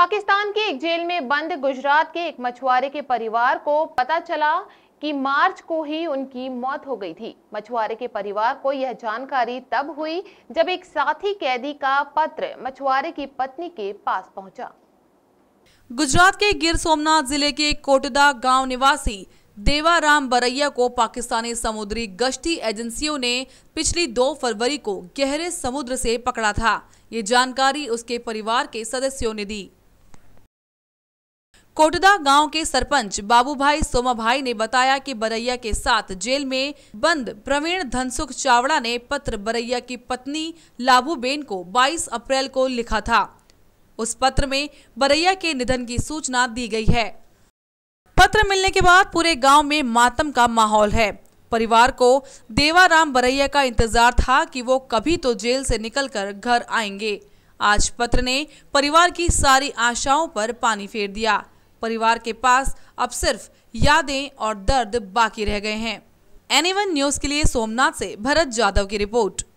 पाकिस्तान की एक जेल में बंद गुजरात के एक मछुआरे के परिवार को पता चला कि मार्च को ही उनकी मौत हो गई थी मछुआरे के परिवार को यह जानकारी तब हुई जब एक साथी कैदी का पत्र मछुआरे की पत्नी के पास पहुंचा गुजरात के गिर सोमनाथ जिले के कोटदा गांव निवासी देवाराम बरैया को पाकिस्तानी समुद्री गश्ती एजेंसियों ने पिछली 2 फरवरी को गहरे समुद्र से पकड़ा था ये जानकारी उसके परिवार के सदस्यों ने दी कोटदा गांव के सरपंच बाबूभाई सोमाभाई ने बताया कि बरैया के साथ जेल में बंद प्रवीण धनसुख चावड़ा ने पत्र बरैया की पत्नी लाभूबेन को 22 अप्रैल को लिखा था उस पत्र में बरैया के निधन की सूचना दी गई है पत्र मिलने के बाद पूरे गांव में मातम का माहौल है परिवार को देवाराम बरैया का इंतजार था कि वो कभी तो जेल से निकलकर घर आएंगे आज पत्र ने परिवार की सारी आशाओं पर पानी फेर दिया परिवार के पास अब सिर्फ यादें और दर्द बाकी रह गए हैं एनीवन न्यूज के लिए सोमनाथ से भरत जादव की रिपोर्ट